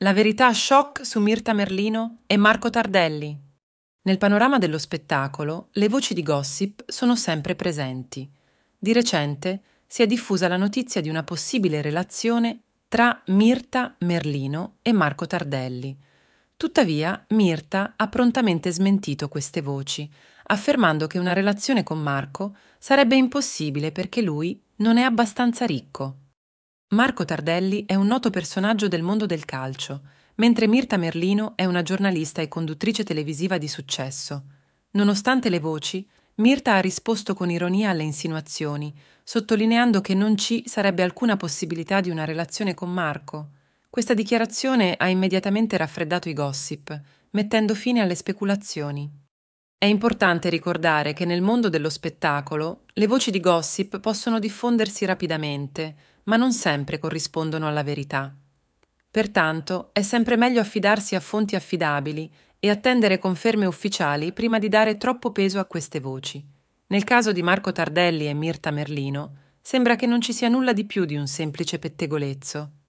La verità shock su Mirta Merlino e Marco Tardelli. Nel panorama dello spettacolo, le voci di gossip sono sempre presenti. Di recente si è diffusa la notizia di una possibile relazione tra Mirta Merlino e Marco Tardelli. Tuttavia, Mirta ha prontamente smentito queste voci, affermando che una relazione con Marco sarebbe impossibile perché lui non è abbastanza ricco. Marco Tardelli è un noto personaggio del mondo del calcio, mentre Mirta Merlino è una giornalista e conduttrice televisiva di successo. Nonostante le voci, Mirta ha risposto con ironia alle insinuazioni, sottolineando che non ci sarebbe alcuna possibilità di una relazione con Marco. Questa dichiarazione ha immediatamente raffreddato i gossip, mettendo fine alle speculazioni. È importante ricordare che nel mondo dello spettacolo le voci di gossip possono diffondersi rapidamente, ma non sempre corrispondono alla verità. Pertanto è sempre meglio affidarsi a fonti affidabili e attendere conferme ufficiali prima di dare troppo peso a queste voci. Nel caso di Marco Tardelli e Mirta Merlino, sembra che non ci sia nulla di più di un semplice pettegolezzo.